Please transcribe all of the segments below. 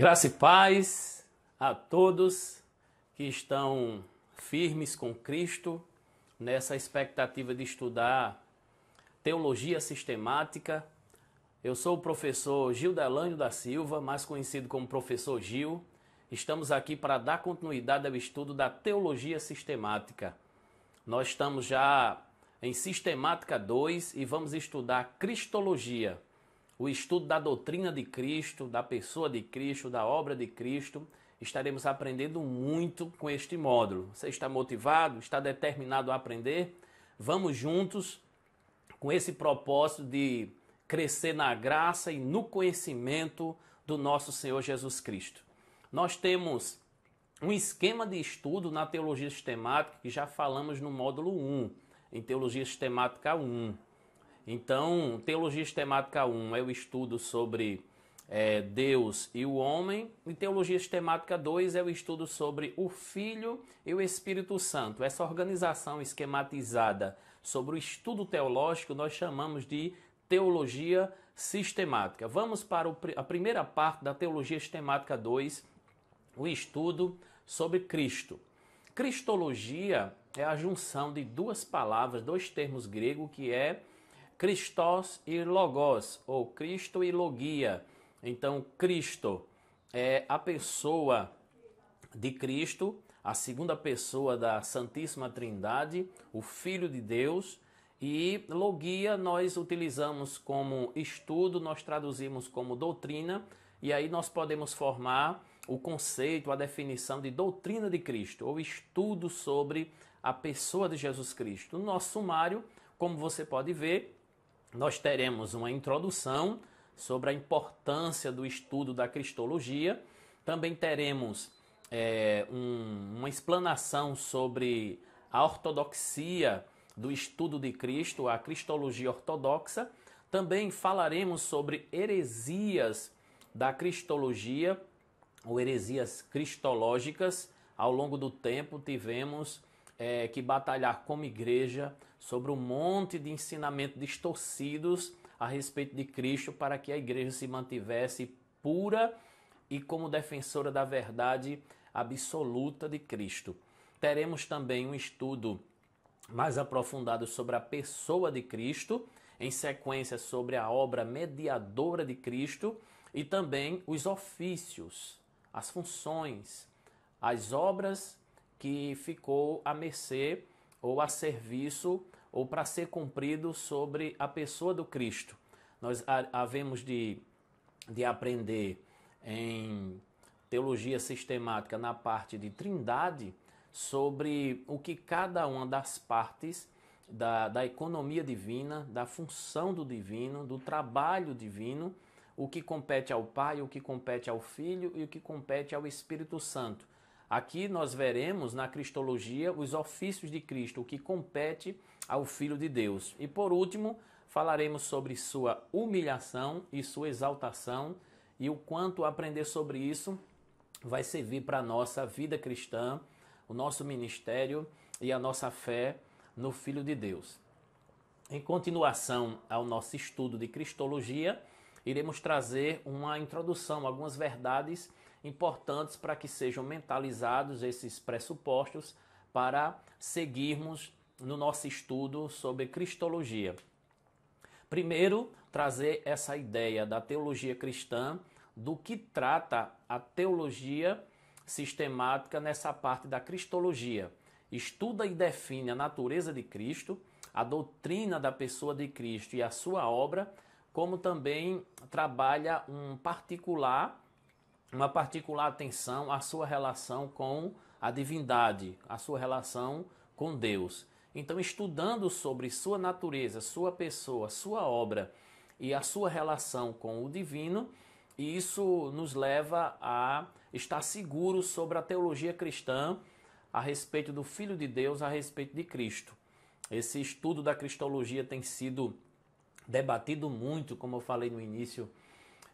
Graça e paz a todos que estão firmes com Cristo nessa expectativa de estudar teologia sistemática. Eu sou o professor Gil Delânio da Silva, mais conhecido como professor Gil. Estamos aqui para dar continuidade ao estudo da teologia sistemática. Nós estamos já em Sistemática 2 e vamos estudar Cristologia o estudo da doutrina de Cristo, da pessoa de Cristo, da obra de Cristo. Estaremos aprendendo muito com este módulo. Você está motivado? Está determinado a aprender? Vamos juntos com esse propósito de crescer na graça e no conhecimento do nosso Senhor Jesus Cristo. Nós temos um esquema de estudo na teologia sistemática que já falamos no módulo 1, em teologia sistemática 1. Então, teologia sistemática 1 é o estudo sobre é, Deus e o homem, e teologia sistemática 2 é o estudo sobre o Filho e o Espírito Santo. Essa organização esquematizada sobre o estudo teológico nós chamamos de teologia sistemática. Vamos para o, a primeira parte da teologia sistemática 2, o estudo sobre Cristo. Cristologia é a junção de duas palavras, dois termos gregos que é Christos e Logos, ou Cristo e Logia. Então, Cristo é a pessoa de Cristo, a segunda pessoa da Santíssima Trindade, o Filho de Deus. E logia nós utilizamos como estudo, nós traduzimos como doutrina, e aí nós podemos formar o conceito, a definição de doutrina de Cristo, ou estudo sobre a pessoa de Jesus Cristo. No nosso sumário, como você pode ver, nós teremos uma introdução sobre a importância do estudo da cristologia. Também teremos é, um, uma explanação sobre a ortodoxia do estudo de Cristo, a cristologia ortodoxa. Também falaremos sobre heresias da cristologia ou heresias cristológicas. Ao longo do tempo tivemos é, que batalhar como igreja sobre um monte de ensinamentos distorcidos a respeito de Cristo para que a igreja se mantivesse pura e como defensora da verdade absoluta de Cristo. Teremos também um estudo mais aprofundado sobre a pessoa de Cristo, em sequência sobre a obra mediadora de Cristo e também os ofícios, as funções, as obras que ficou à mercê ou a serviço ou para ser cumprido sobre a pessoa do Cristo. Nós havemos de, de aprender em teologia sistemática na parte de Trindade sobre o que cada uma das partes da, da economia divina, da função do divino, do trabalho divino, o que compete ao Pai, o que compete ao Filho e o que compete ao Espírito Santo Aqui nós veremos na Cristologia os ofícios de Cristo, o que compete ao Filho de Deus. E por último, falaremos sobre sua humilhação e sua exaltação e o quanto aprender sobre isso vai servir para a nossa vida cristã, o nosso ministério e a nossa fé no Filho de Deus. Em continuação ao nosso estudo de Cristologia, iremos trazer uma introdução, algumas verdades importantes para que sejam mentalizados esses pressupostos para seguirmos no nosso estudo sobre cristologia. Primeiro, trazer essa ideia da teologia cristã, do que trata a teologia sistemática nessa parte da cristologia. Estuda e define a natureza de Cristo, a doutrina da pessoa de Cristo e a sua obra, como também trabalha um particular uma particular atenção à sua relação com a divindade, à sua relação com Deus. Então, estudando sobre sua natureza, sua pessoa, sua obra e a sua relação com o divino, isso nos leva a estar seguros sobre a teologia cristã a respeito do Filho de Deus, a respeito de Cristo. Esse estudo da cristologia tem sido debatido muito, como eu falei no início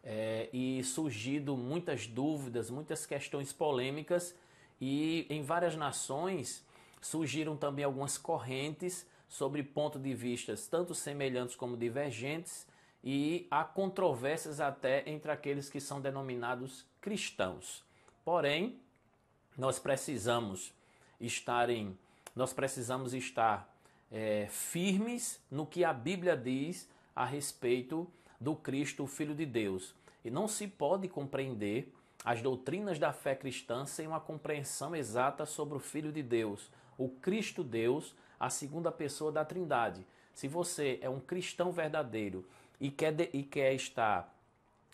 é, e surgido muitas dúvidas, muitas questões polêmicas e em várias nações surgiram também algumas correntes sobre pontos de vistas tanto semelhantes como divergentes e há controvérsias até entre aqueles que são denominados cristãos. Porém, nós precisamos em nós precisamos estar é, firmes no que a Bíblia diz a respeito do Cristo, o Filho de Deus. E não se pode compreender as doutrinas da fé cristã sem uma compreensão exata sobre o Filho de Deus, o Cristo Deus, a segunda pessoa da Trindade. Se você é um cristão verdadeiro e quer, de, e quer estar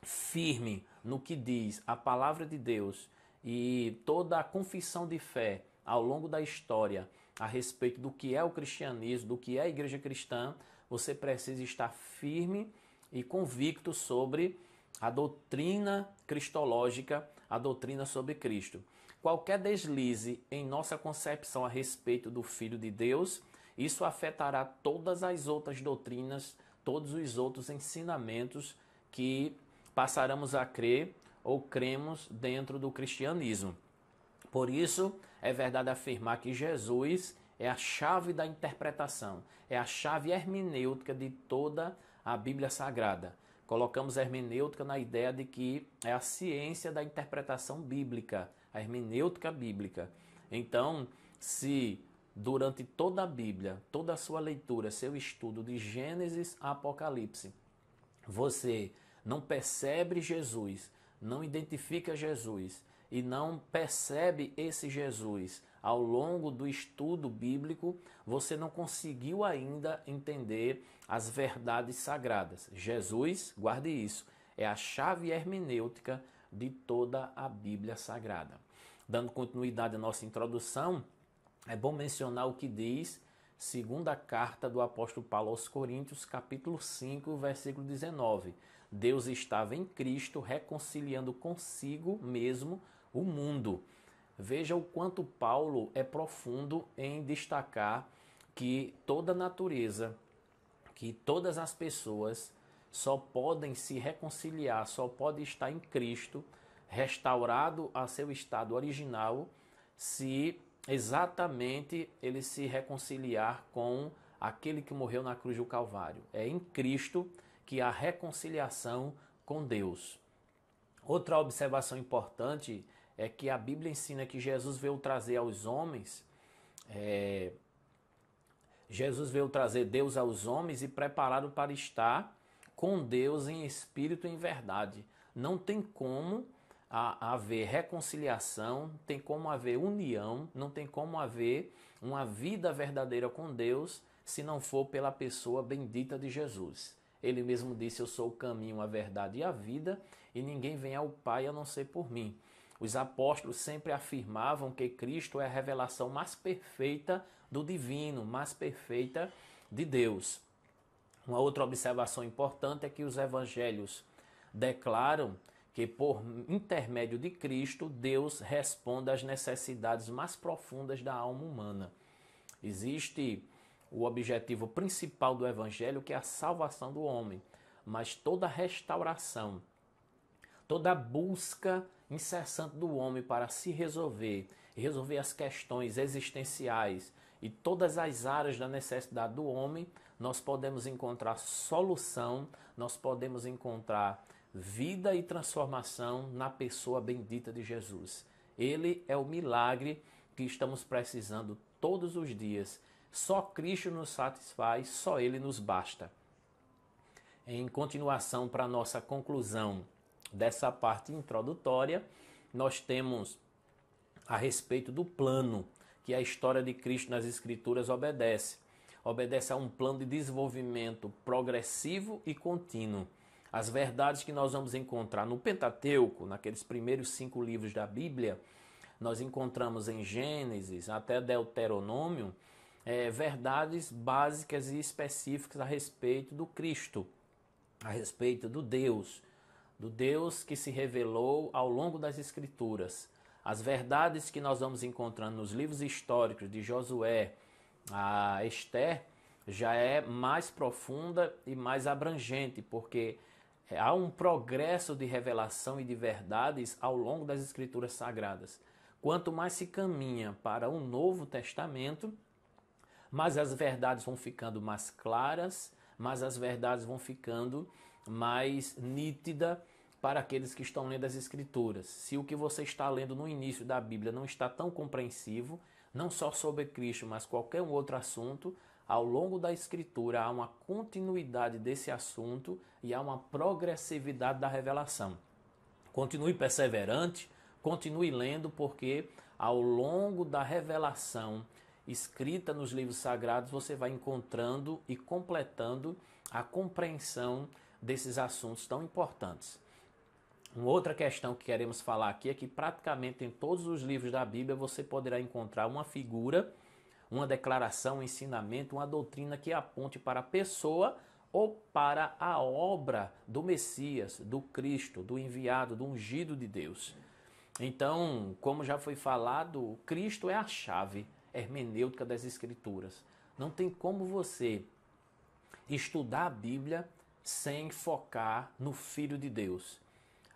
firme no que diz a palavra de Deus e toda a confissão de fé ao longo da história a respeito do que é o cristianismo, do que é a igreja cristã, você precisa estar firme e convicto sobre a doutrina cristológica, a doutrina sobre Cristo. Qualquer deslize em nossa concepção a respeito do Filho de Deus, isso afetará todas as outras doutrinas, todos os outros ensinamentos que passaremos a crer ou cremos dentro do cristianismo. Por isso, é verdade afirmar que Jesus é a chave da interpretação, é a chave hermenêutica de toda a a Bíblia Sagrada. Colocamos a hermenêutica na ideia de que é a ciência da interpretação bíblica, a hermenêutica bíblica. Então, se durante toda a Bíblia, toda a sua leitura, seu estudo de Gênesis a Apocalipse, você não percebe Jesus, não identifica Jesus e não percebe esse Jesus ao longo do estudo bíblico, você não conseguiu ainda entender as verdades sagradas. Jesus, guarde isso, é a chave hermenêutica de toda a Bíblia Sagrada. Dando continuidade à nossa introdução, é bom mencionar o que diz segunda carta do apóstolo Paulo aos Coríntios, capítulo 5, versículo 19. Deus estava em Cristo reconciliando consigo mesmo o mundo Veja o quanto Paulo é profundo em destacar que toda natureza, que todas as pessoas só podem se reconciliar, só podem estar em Cristo, restaurado a seu estado original, se exatamente ele se reconciliar com aquele que morreu na cruz do Calvário. É em Cristo que há reconciliação com Deus. Outra observação importante é que a Bíblia ensina que Jesus veio trazer aos homens, é, Jesus veio trazer Deus aos homens e prepará para estar com Deus em espírito e em verdade. Não tem como haver reconciliação, tem como haver união, não tem como haver uma vida verdadeira com Deus se não for pela pessoa bendita de Jesus. Ele mesmo disse: Eu sou o caminho, a verdade e a vida, e ninguém vem ao Pai a não ser por mim. Os apóstolos sempre afirmavam que Cristo é a revelação mais perfeita do divino, mais perfeita de Deus. Uma outra observação importante é que os evangelhos declaram que por intermédio de Cristo Deus responde às necessidades mais profundas da alma humana. Existe o objetivo principal do evangelho que é a salvação do homem, mas toda restauração, toda busca incessante do homem para se resolver, resolver as questões existenciais e todas as áreas da necessidade do homem, nós podemos encontrar solução, nós podemos encontrar vida e transformação na pessoa bendita de Jesus. Ele é o milagre que estamos precisando todos os dias. Só Cristo nos satisfaz, só Ele nos basta. Em continuação para nossa conclusão dessa parte introdutória, nós temos a respeito do plano que a história de Cristo nas Escrituras obedece. Obedece a um plano de desenvolvimento progressivo e contínuo. As verdades que nós vamos encontrar no Pentateuco, naqueles primeiros cinco livros da Bíblia, nós encontramos em Gênesis até Deuteronômio, é, verdades básicas e específicas a respeito do Cristo, a respeito do Deus, do Deus que se revelou ao longo das Escrituras. As verdades que nós vamos encontrando nos livros históricos de Josué a Esther já é mais profunda e mais abrangente, porque há um progresso de revelação e de verdades ao longo das Escrituras Sagradas. Quanto mais se caminha para o um Novo Testamento, mais as verdades vão ficando mais claras, mas as verdades vão ficando mais nítida para aqueles que estão lendo as Escrituras. Se o que você está lendo no início da Bíblia não está tão compreensivo, não só sobre Cristo, mas qualquer outro assunto, ao longo da Escritura há uma continuidade desse assunto e há uma progressividade da revelação. Continue perseverante, continue lendo, porque ao longo da revelação escrita nos livros sagrados você vai encontrando e completando a compreensão desses assuntos tão importantes. Uma outra questão que queremos falar aqui é que praticamente em todos os livros da Bíblia você poderá encontrar uma figura, uma declaração, um ensinamento, uma doutrina que aponte para a pessoa ou para a obra do Messias, do Cristo, do enviado, do ungido de Deus. Então, como já foi falado, Cristo é a chave hermenêutica das Escrituras. Não tem como você estudar a Bíblia sem focar no Filho de Deus.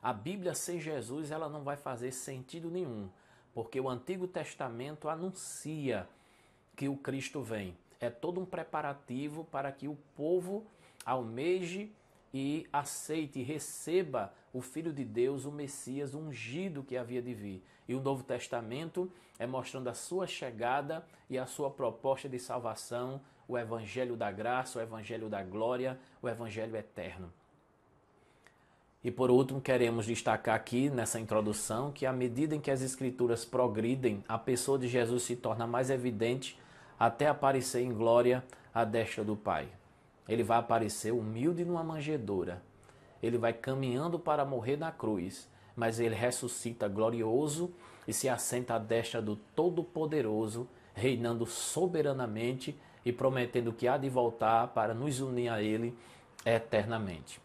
A Bíblia sem Jesus ela não vai fazer sentido nenhum, porque o Antigo Testamento anuncia que o Cristo vem. É todo um preparativo para que o povo almeje e aceite, receba o Filho de Deus, o Messias ungido que havia de vir. E o Novo Testamento é mostrando a sua chegada e a sua proposta de salvação, o Evangelho da graça, o Evangelho da glória, o Evangelho eterno. E por último, queremos destacar aqui nessa introdução que à medida em que as escrituras progridem, a pessoa de Jesus se torna mais evidente até aparecer em glória à destra do Pai. Ele vai aparecer humilde numa manjedoura. Ele vai caminhando para morrer na cruz, mas ele ressuscita glorioso e se assenta à destra do Todo-Poderoso, reinando soberanamente e prometendo que há de voltar para nos unir a ele eternamente.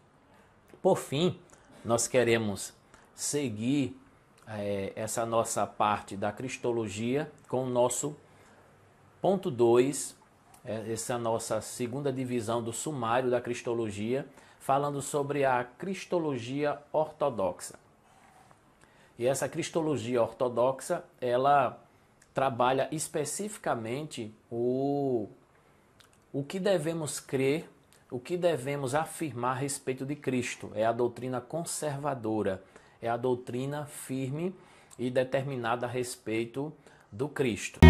Por fim, nós queremos seguir é, essa nossa parte da cristologia com o nosso ponto 2, é, essa nossa segunda divisão do sumário da cristologia, falando sobre a cristologia ortodoxa. E essa cristologia ortodoxa, ela trabalha especificamente o, o que devemos crer o que devemos afirmar a respeito de Cristo. É a doutrina conservadora, é a doutrina firme e determinada a respeito do Cristo.